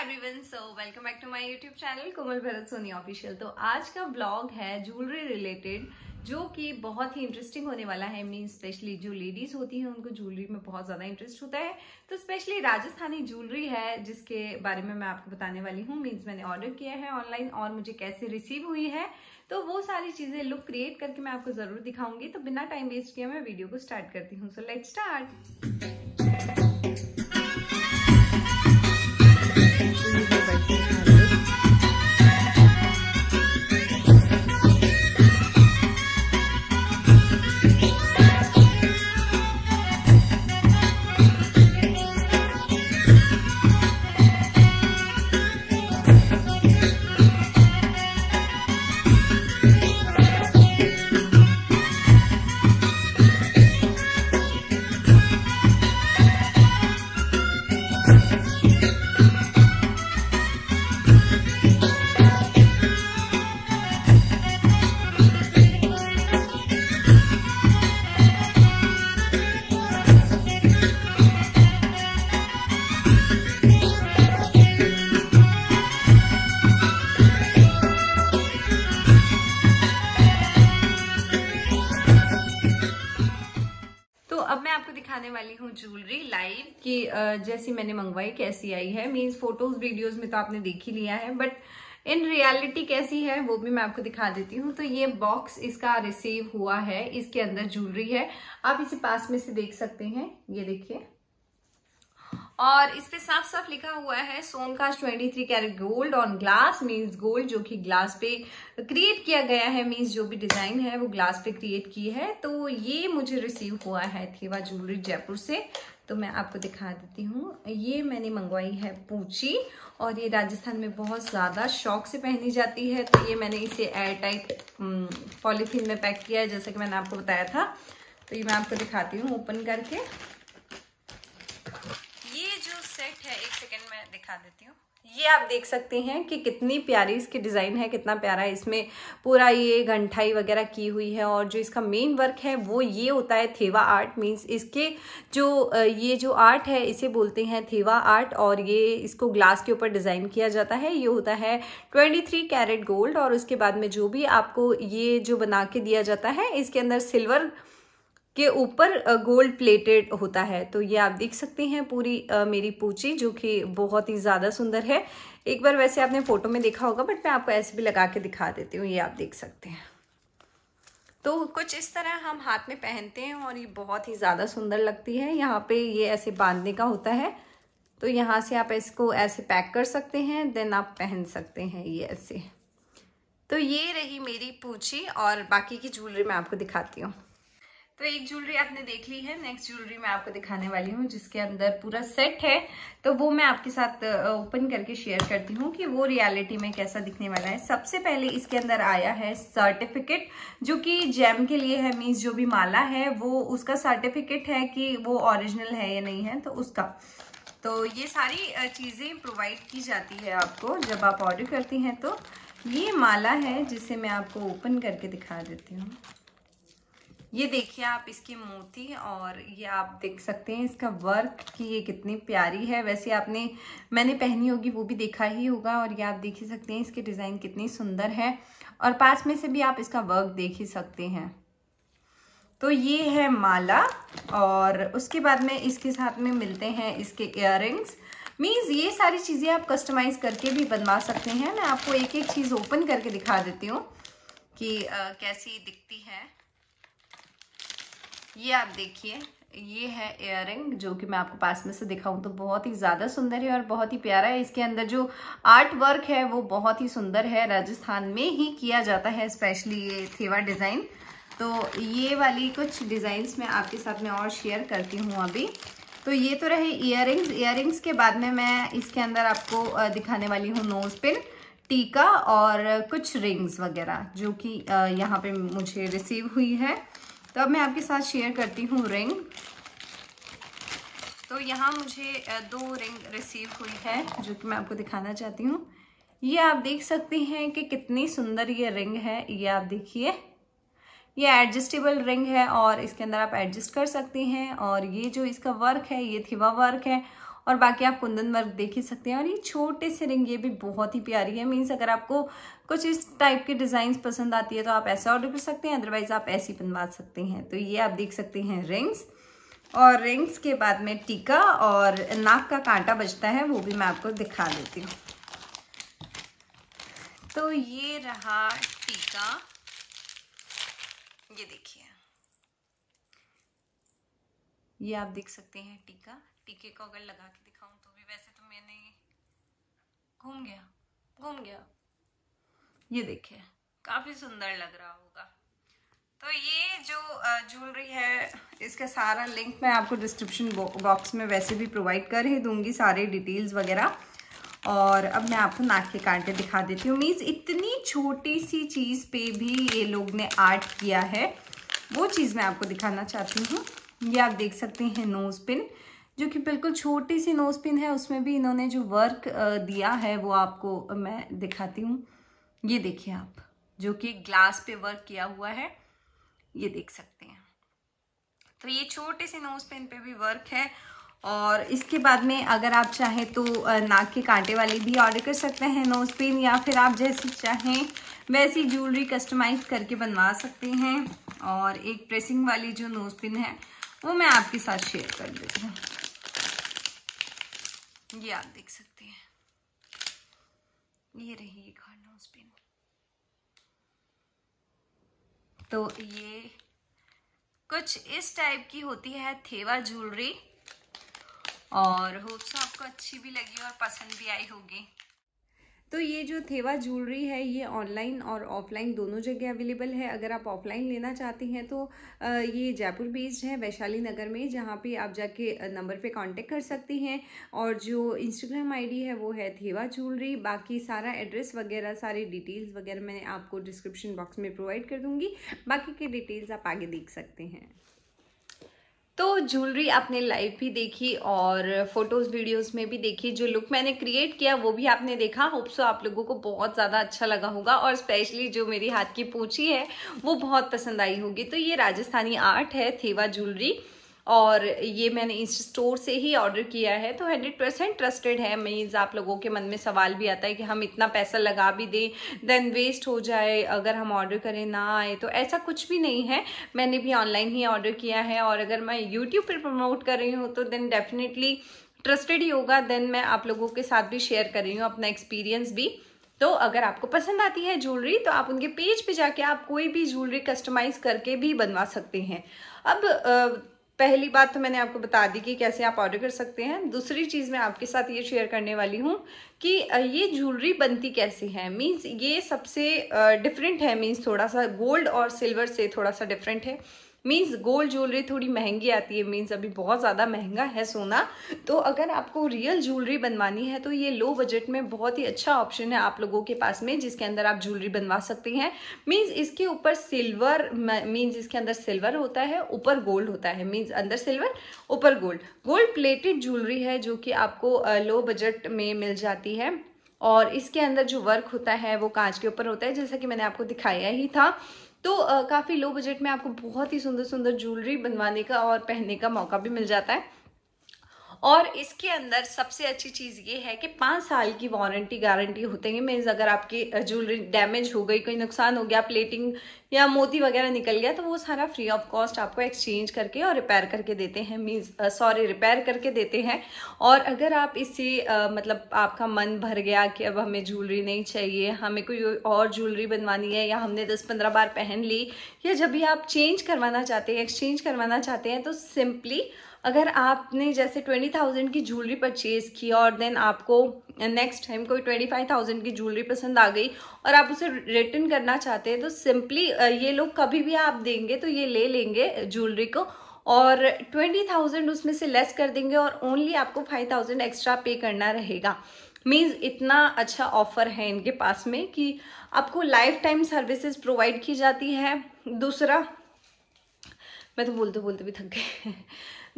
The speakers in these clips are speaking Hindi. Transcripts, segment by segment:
everyone so welcome back to my YouTube channel Komal Bharat Soni official तो आज का ब्लॉग है ज्वेलरी रिलेटेड जो कि बहुत ही इंटरेस्टिंग होने वाला है मीन स्पेशली जो लेडीज होती हैं उनको ज्वेलरी में बहुत ज़्यादा इंटरेस्ट होता है तो स्पेशली राजस्थानी ज्वेलरी है जिसके बारे में मैं आपको बताने वाली हूँ मीन्स मैंने ऑर्डर किया है ऑनलाइन और मुझे कैसे रिसीव हुई है तो वो सारी चीज़ें लुक क्रिएट करके मैं आपको ज़रूर दिखाऊंगी तो बिना टाइम वेस्ट किए मैं वीडियो को स्टार्ट करती हूँ सो लेट स्टार्ट कि जैसी मैंने मंगवाई कैसी आई है मीन्स फोटोज वीडियोज में तो आपने देख ही लिया है बट इन रियलिटी कैसी है वो भी मैं आपको दिखा देती हूँ तो ये बॉक्स इसका रिसीव हुआ है इसके अंदर ज्वेलरी है आप इसे पास में से देख सकते हैं ये देखिए और इस पे साफ साफ लिखा हुआ है twenty 23 carat gold on glass means gold जो कि ग्लास पे क्रिएट किया गया है मीन्स जो भी डिजाइन है वो ग्लास पे क्रिएट की है तो ये मुझे रिसीव हुआ है थेवा ज्वेलरी जयपुर से तो मैं आपको दिखा देती हूँ ये मैंने मंगवाई है पूची और ये राजस्थान में बहुत ज़्यादा शौक से पहनी जाती है तो ये मैंने इसे एयर टाइट पॉलीथीन में पैक किया है जैसा कि मैंने आपको बताया था तो ये मैं आपको दिखाती हूँ ओपन करके ये जो सेट है एक सेकेंड में दिखा देती हूँ ये आप देख सकते हैं कि कितनी प्यारी इसकी डिज़ाइन है कितना प्यारा है इसमें पूरा ये घंटाई वगैरह की हुई है और जो इसका मेन वर्क है वो ये होता है थेवा आर्ट मींस इसके जो ये जो आर्ट है इसे बोलते हैं थेवा आर्ट और ये इसको ग्लास के ऊपर डिज़ाइन किया जाता है ये होता है ट्वेंटी थ्री कैरेट गोल्ड और उसके बाद में जो भी आपको ये जो बना के दिया जाता है इसके अंदर सिल्वर के ऊपर गोल्ड प्लेटेड होता है तो ये आप देख सकते हैं पूरी आ, मेरी पूछी जो कि बहुत ही ज़्यादा सुंदर है एक बार वैसे आपने फोटो में देखा होगा बट मैं आपको ऐसे भी लगा के दिखा देती हूँ ये आप देख सकते हैं तो कुछ इस तरह हम हाथ में पहनते हैं और ये बहुत ही ज़्यादा सुंदर लगती है यहाँ पे ये ऐसे बांधने का होता है तो यहाँ से आप इसको ऐसे पैक कर सकते हैं देन आप पहन सकते हैं ये ऐसे तो ये रही मेरी पूछी और बाकी की ज्वेलरी मैं आपको दिखाती हूँ तो एक ज्वेलरी आपने देख ली है नेक्स्ट ज्वेलरी मैं आपको दिखाने वाली हूँ जिसके अंदर पूरा सेट है तो वो मैं आपके साथ ओपन करके शेयर करती हूँ कि वो रियलिटी में कैसा दिखने वाला है सबसे पहले इसके अंदर आया है सर्टिफिकेट जो कि जैम के लिए है मीन्स जो भी माला है वो उसका सर्टिफिकेट है कि वो ऑरिजिनल है या नहीं है तो उसका तो ये सारी चीज़ें प्रोवाइड की जाती है आपको जब आप ऑर्डर करती हैं तो ये माला है जिसे मैं आपको ओपन करके दिखा देती हूँ ये देखिए आप इसकी मोती और ये आप देख सकते हैं इसका वर्क कि ये कितनी प्यारी है वैसे आपने मैंने पहनी होगी वो भी देखा ही होगा और ये आप देख ही सकते हैं इसके डिज़ाइन कितनी सुंदर है और पास में से भी आप इसका वर्क देख ही सकते हैं तो ये है माला और उसके बाद में इसके साथ में मिलते हैं इसके इयर मीन्स ये सारी चीज़ें आप कस्टमाइज करके भी बनवा सकते हैं मैं आपको एक एक चीज़ ओपन करके दिखा देती हूँ कि आ, कैसी दिखती है ये आप देखिए ये है इयर जो कि मैं आपको पास में से दिखाऊं तो बहुत ही ज़्यादा सुंदर है और बहुत ही प्यारा है इसके अंदर जो आर्ट वर्क है वो बहुत ही सुंदर है राजस्थान में ही किया जाता है स्पेशली ये थेवा डिज़ाइन तो ये वाली कुछ डिजाइन मैं आपके साथ में और शेयर करती हूँ अभी तो ये तो रहे इयर रिंग्स के बाद में मैं इसके अंदर आपको दिखाने वाली हूँ नोज़ पिन टीका और कुछ रिंग्स वगैरह जो कि यहाँ पे मुझे रिसीव हुई है तो अब मैं आपके साथ शेयर करती हूँ रिंग तो यहाँ मुझे दो रिंग रिसीव हुई है जो कि मैं आपको दिखाना चाहती हूँ ये आप देख सकते हैं कि कितनी सुंदर ये रिंग है ये आप देखिए ये एडजस्टेबल रिंग है और इसके अंदर आप एडजस्ट कर सकती हैं और ये जो इसका वर्क है ये थीवा वर्क है और बाकी आप कुंदन वर्क देख ही सकते हैं और ये छोटे से रिंग ये भी बहुत ही प्यारी है मीन्स अगर आपको कुछ इस टाइप के डिज़ाइन पसंद आती है तो आप ऐसा ऑर्डर कर सकते हैं अदरवाइज आप ऐसी बनवा सकते हैं तो ये आप देख सकते हैं रिंग्स और रिंग्स के बाद में टीका और नाक का कांटा बचता है वो भी मैं आपको दिखा देती हूँ तो ये रहा टीका ये देखिए ये आप देख सकते हैं टीका टीके को अगर लगा के दिखाऊं तो भी वैसे तो मैंने घूम गया घूम गया ये देखिए काफ़ी सुंदर लग रहा होगा तो ये जो ज्वेलरी है इसका सारा लिंक मैं आपको डिस्क्रिप्शन बॉक्स में वैसे भी प्रोवाइड कर ही दूंगी सारे डिटेल्स वगैरह और अब मैं आपको नाक के कांटे दिखा देती हूँ मीन्स इतनी छोटी सी चीज़ पे भी ये लोग ने आर्ट किया है वो चीज़ मैं आपको दिखाना चाहती हूँ ये आप देख सकते हैं नोज़ पिन जो कि बिल्कुल छोटी सी नोज पिन है उसमें भी इन्होंने जो वर्क दिया है वो आपको मैं दिखाती हूँ ये देखिए आप जो कि ग्लास पे वर्क किया हुआ है ये देख सकते हैं तो ये छोटे से नोज पेन पे भी वर्क है और इसके बाद में अगर आप चाहें तो नाक के कांटे वाली भी ऑर्डर कर सकते हैं नोज पेन या फिर आप जैसी चाहें वैसी ज्वेलरी कस्टमाइज करके बनवा सकते हैं और एक प्रेसिंग वाली जो नोज पिन है वो मैं आपके साथ शेयर कर देती हूँ ये आप देख सकते हैं ये रही ये हाउस पिन तो ये कुछ इस टाइप की होती है थेवा ज्वेलरी और होप्स आपको अच्छी भी लगी और पसंद भी आई होगी तो ये जो थेवा ज्वेलरी है ये ऑनलाइन और ऑफलाइन दोनों जगह अवेलेबल है अगर आप ऑफलाइन लेना चाहती हैं तो ये जयपुर बेस्ड है वैशाली नगर में जहाँ पे आप जाके नंबर पे कांटेक्ट कर सकती हैं और जो इंस्टाग्राम आईडी है वो है थेवा ज्वेलरी बाकी सारा एड्रेस वगैरह सारी डिटेल्स वगैरह मैं आपको डिस्क्रिप्शन बॉक्स में प्रोवाइड कर दूँगी बाकी की डिटेल्स आप आगे देख सकते हैं तो ज्वेलरी आपने लाइव भी देखी और फोटोज़ वीडियोस में भी देखी जो लुक मैंने क्रिएट किया वो भी आपने देखा होप सो आप लोगों को बहुत ज़्यादा अच्छा लगा होगा और स्पेशली जो मेरी हाथ की पूछी है वो बहुत पसंद आई होगी तो ये राजस्थानी आर्ट है थेवा ज्वेलरी और ये मैंने इस स्टोर से ही ऑर्डर किया है तो हंड्रेड परसेंट ट्रस्टेड है मीन्स आप लोगों के मन में सवाल भी आता है कि हम इतना पैसा लगा भी दें देन वेस्ट हो जाए अगर हम ऑर्डर करें ना आए तो ऐसा कुछ भी नहीं है मैंने भी ऑनलाइन ही ऑर्डर किया है और अगर मैं यूट्यूब पर प्रमोट कर रही हूँ तो देन डेफिनेटली ट्रस्टेड ही होगा देन मैं आप लोगों के साथ भी शेयर कर रही हूँ अपना एक्सपीरियंस भी तो अगर आपको पसंद आती है ज्वेलरी तो आप उनके पेज पे जाके आप कोई भी ज्वेलरी कस्टमाइज करके भी बनवा सकते हैं अब पहली बात तो मैंने आपको बता दी कि कैसे आप ऑर्डर कर सकते हैं दूसरी चीज़ मैं आपके साथ ये शेयर करने वाली हूँ कि ये ज्वेलरी बनती कैसी है मीन्स ये सबसे डिफरेंट है मीन्स थोड़ा सा गोल्ड और सिल्वर से थोड़ा सा डिफरेंट है मीन्स गोल्ड ज्वेलरी थोड़ी महंगी आती है मीन्स अभी बहुत ज़्यादा महंगा है सोना तो अगर आपको रियल ज्वेलरी बनवानी है तो ये लो बजट में बहुत ही अच्छा ऑप्शन है आप लोगों के पास में जिसके अंदर आप ज्वेलरी बनवा सकती हैं मीन्स इसके ऊपर सिल्वर मीन्स इसके अंदर सिल्वर होता है ऊपर गोल्ड होता है मीन्स अंदर सिल्वर ऊपर गोल्ड गोल्ड प्लेटेड ज्वेलरी है जो कि आपको लो बजट में मिल जाती है और इसके अंदर जो वर्क होता है वो कांच के ऊपर होता है जैसा कि मैंने आपको दिखाया ही था तो काफ़ी लो बजट में आपको बहुत ही सुंदर सुंदर ज्वेलरी बनवाने का और पहनने का मौका भी मिल जाता है और इसके अंदर सबसे अच्छी चीज़ ये है कि पाँच साल की वारंटी गारंटी होते हैं मीन्स अगर आपकी ज्वेलरी डैमेज हो गई कोई नुकसान हो गया प्लेटिंग या मोती वगैरह निकल गया तो वो सारा फ्री ऑफ कॉस्ट आपको एक्सचेंज करके और रिपेयर करके देते हैं मीन्स सॉरी रिपेयर करके देते हैं और अगर आप इससे uh, मतलब आपका मन भर गया कि अब हमें ज्वेलरी नहीं चाहिए हमें कोई और ज्वेलरी बनवानी है या हमने दस पंद्रह बार पहन ली या जब भी आप चेंज करवाना चाहते हैं एक्सचेंज करवाना चाहते हैं तो सिंपली अगर आपने जैसे ट्वेंटी थाउजेंड की ज्वेलरी परचेज़ की और देन आपको नेक्स्ट टाइम कोई ट्वेंटी फाइव थाउजेंड की ज्वेलरी पसंद आ गई और आप उसे रिटर्न करना चाहते हैं तो सिंपली ये लोग कभी भी आप देंगे तो ये ले लेंगे ज्वेलरी को और ट्वेंटी थाउजेंड उसमें से लेस कर देंगे और ओनली आपको फाइव थाउजेंड एक्स्ट्रा पे करना रहेगा मीन्स इतना अच्छा ऑफर है इनके पास में कि आपको लाइफ टाइम सर्विसेज प्रोवाइड की जाती है दूसरा मैं तो बोलते बोलते भी थक गई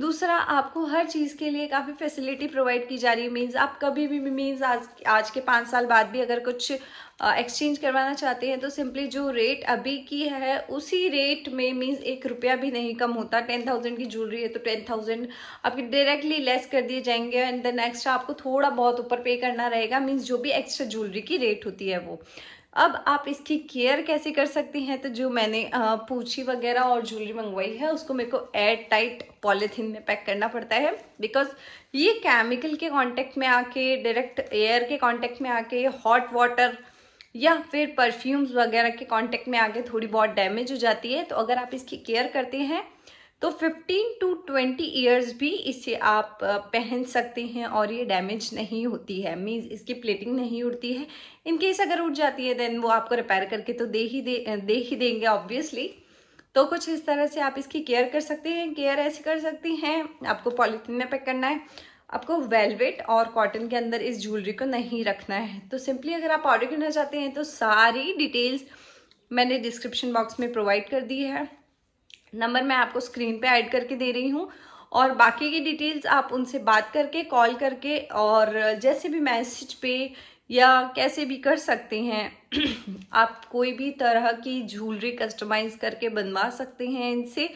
दूसरा आपको हर चीज़ के लिए काफ़ी फैसिलिटी प्रोवाइड की जा रही है मीन्स आप कभी भी मीन्स आज आज के पाँच साल बाद भी अगर कुछ एक्सचेंज करवाना चाहते हैं तो सिंपली जो रेट अभी की है उसी रेट में मीन्स एक रुपया भी नहीं कम होता टेन थाउजेंड की ज्वेलरी है तो टेन थाउजेंड आपके डायरेक्टली लेस कर दिए जाएंगे एंड देन एक्स्ट्रा आपको थोड़ा बहुत ऊपर पे करना रहेगा मीन्स जो भी एक्स्ट्रा ज्वेलरी की रेट होती है वो अब आप इसकी केयर कैसे कर सकती हैं तो जो मैंने पूछी वगैरह और ज्वेलरी मंगवाई है उसको मेरे को एयर टाइट पॉलीथीन में पैक करना पड़ता है बिकॉज ये केमिकल के कांटेक्ट में आके डायरेक्ट एयर के कांटेक्ट में आके हॉट वाटर या फिर परफ्यूम्स वगैरह के कांटेक्ट में आके थोड़ी बहुत डैमेज हो जाती है तो अगर आप इसकी केयर करते हैं तो 15 टू 20 ईयर्स भी इसे आप पहन सकते हैं और ये डैमेज नहीं होती है मीन्स इसकी प्लेटिंग नहीं उड़ती है इन केस अगर उड़ जाती है देन वो आपको रिपेयर करके तो दे ही दे दे ही देंगे ऑब्वियसली तो कुछ इस तरह से आप इसकी केयर कर सकते हैं केयर ऐसे कर सकती हैं आपको पॉलिथीन में पैक करना है आपको वेलवेट और कॉटन के अंदर इस ज्वेलरी को नहीं रखना है तो सिंपली अगर आप ऑर्डर करना चाहते हैं तो सारी डिटेल्स मैंने डिस्क्रिप्शन बॉक्स में प्रोवाइड कर दी है नंबर मैं आपको स्क्रीन पे ऐड करके दे रही हूँ और बाकी की डिटेल्स आप उनसे बात करके कॉल करके और जैसे भी मैसेज पे या कैसे भी कर सकते हैं आप कोई भी तरह की ज्वेलरी कस्टमाइज करके बनवा सकते हैं इनसे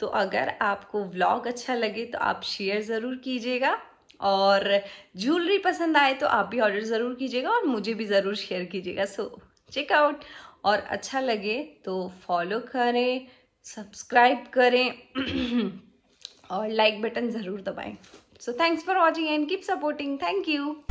तो अगर आपको व्लॉग अच्छा लगे तो आप शेयर ज़रूर कीजिएगा और ज्वेलरी पसंद आए तो आप भी ऑर्डर ज़रूर कीजिएगा और मुझे भी ज़रूर शेयर कीजिएगा सो चेकआउट और अच्छा लगे तो फॉलो करें सब्सक्राइब करें और लाइक बटन ज़रूर दबाएं so thanks for watching and keep supporting thank you